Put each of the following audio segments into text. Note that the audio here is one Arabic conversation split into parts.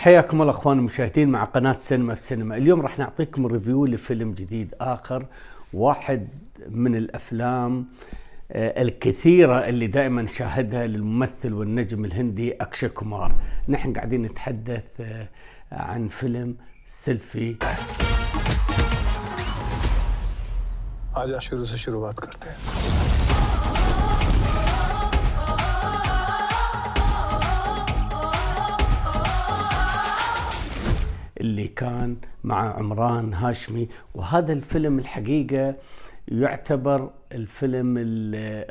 حياكم الله اخوان المشاهدين مع قناه سينما في سينما، اليوم راح نعطيكم ريفيو لفيلم جديد اخر واحد من الافلام آه، الكثيره اللي دائما شاهدها للممثل والنجم الهندي اكشا كومار، نحن قاعدين نتحدث آه، عن فيلم سيلفي से शुरुआत करते हैं اللي كان مع عمران هاشمي وهذا الفيلم الحقيقة يعتبر الفيلم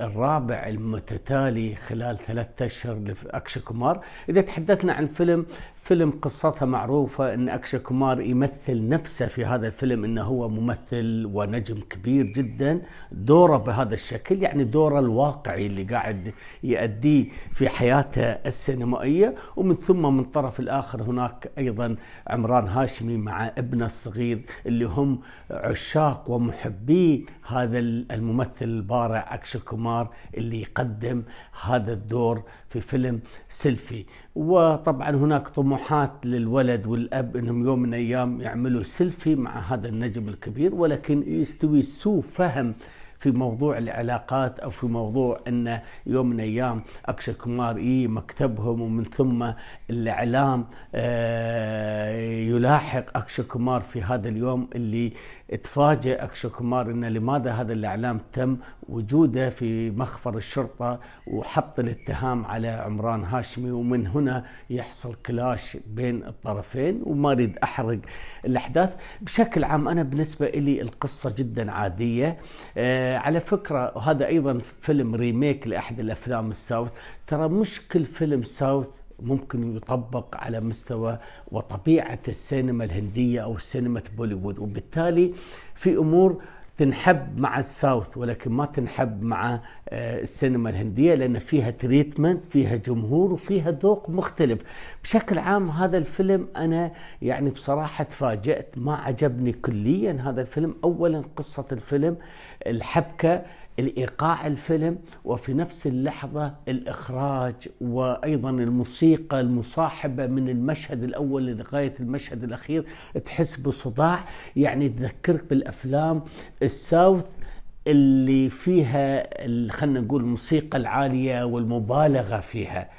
الرابع المتتالي خلال ثلاثة أشهر لأكشا كومار إذا تحدثنا عن فيلم فيلم قصتها معروفة أن أكشا كومار يمثل نفسه في هذا الفيلم أنه هو ممثل ونجم كبير جدا دوره بهذا الشكل يعني دوره الواقعي اللي قاعد يأديه في حياته السينمائية ومن ثم من طرف الآخر هناك أيضا عمران هاشمي مع ابنه الصغير اللي هم عشاق ومحبين هذا الممثل الممثل البارع أكش كومار اللي يقدم هذا الدور في فيلم سيلفي وطبعا هناك طموحات للولد والأب أنهم يوم من الأيام يعملوا سيلفي مع هذا النجم الكبير ولكن يستوي سوء فهم في موضوع العلاقات او في موضوع ان يوم من الايام اكشا كمار يجي مكتبهم ومن ثم الاعلام آه، يلاحق اكشا كمار في هذا اليوم اللي تفاجئ اكشا كمار ان لماذا هذا الاعلام تم وجوده في مخفر الشرطه وحط الاتهام على عمران هاشمي ومن هنا يحصل كلاش بين الطرفين وما اريد احرق الاحداث بشكل عام انا بالنسبه لي القصه جدا عاديه أه آه، على فكرة وهذا أيضا فيلم ريميك لأحد الأفلام الساوث ترى مش كل فيلم ساوث ممكن يطبق على مستوى وطبيعة السينما الهندية أو سينما بوليوود وبالتالي في أمور آه تنحب مع الساوث ولكن ما تنحب مع آه، السينما الهنديه لان فيها تريتمنت فيها جمهور وفيها ذوق مختلف بشكل عام هذا الفيلم انا يعني بصراحه تفاجات ما عجبني كليا هذا الفيلم اولا قصه الفيلم الحبكه الايقاع الفيلم وفي نفس اللحظه الاخراج وايضا الموسيقى المصاحبه من المشهد الاول لغايه المشهد الاخير تحس بصداع يعني تذكرك بالافلام الساوث اللي فيها خلينا نقول الموسيقى العاليه والمبالغه فيها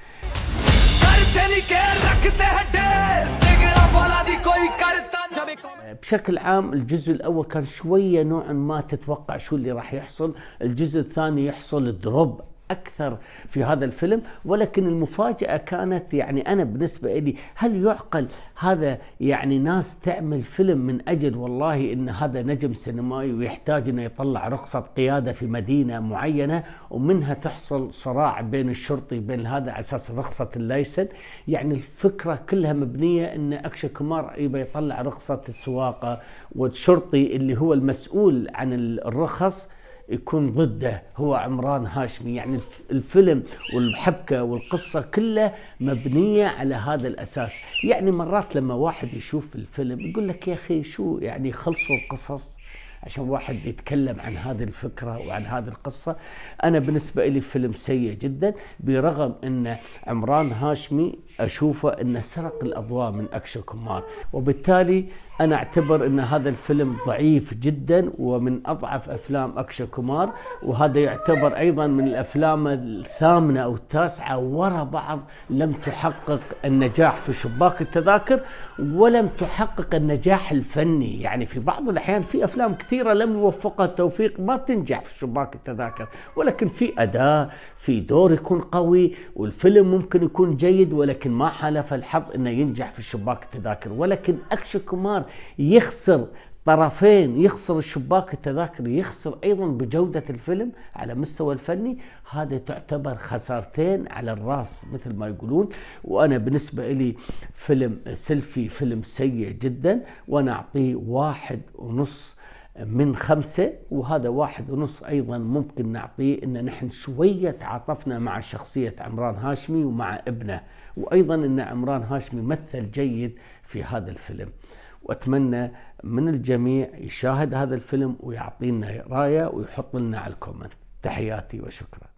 بشكل عام الجزء الاول كان شويه نوعا ما تتوقع شو اللي راح يحصل الجزء الثاني يحصل دروب اكثر في هذا الفيلم ولكن المفاجاه كانت يعني انا بالنسبه لي هل يعقل هذا يعني ناس تعمل فيلم من اجل والله ان هذا نجم سينمائي ويحتاج انه يطلع رخصه قياده في مدينه معينه ومنها تحصل صراع بين الشرطي بين هذا على اساس رخصه اللايسن يعني الفكره كلها مبنيه ان اكشا كمار يبى يطلع رخصه السواقه والشرطي اللي هو المسؤول عن الرخص يكون ضده هو عمران هاشمي يعني الفيلم والحبكة والقصة كلها مبنية على هذا الأساس يعني مرات لما واحد يشوف الفيلم يقول لك يا أخي شو يعني خلصوا القصص عشان واحد يتكلم عن هذه الفكرة وعن هذه القصة أنا بالنسبة لي فيلم سيء جدا برغم أن عمران هاشمي اشوفه انه سرق الاضواء من اكشن كمار وبالتالي انا اعتبر ان هذا الفيلم ضعيف جدا ومن اضعف افلام اكشن كمار وهذا يعتبر ايضا من الافلام الثامنه او التاسعه ورا بعض لم تحقق النجاح في شباك التذاكر ولم تحقق النجاح الفني يعني في بعض الاحيان في افلام كثيره لم يوفقها التوفيق ما تنجح في شباك التذاكر ولكن في اداء في دور يكون قوي والفيلم ممكن يكون جيد ولكن ولكن ما حالف الحظ انه ينجح في شباك التذاكر ولكن اكشو كمار يخسر طرفين يخسر الشباك التذاكر يخسر ايضا بجوده الفيلم على مستوى الفني هذا تعتبر خسارتين على الراس مثل ما يقولون وانا بالنسبه لي فيلم سيلفي فيلم سيء جدا وانا اعطيه واحد ونص من خمسة وهذا واحد ونص أيضا ممكن نعطيه أن نحن شوية تعاطفنا مع شخصية عمران هاشمي ومع ابنه وأيضا أن عمران هاشمي مثل جيد في هذا الفيلم وأتمنى من الجميع يشاهد هذا الفيلم ويعطينا رأيه ويحط لنا على الكومنت تحياتي وشكرا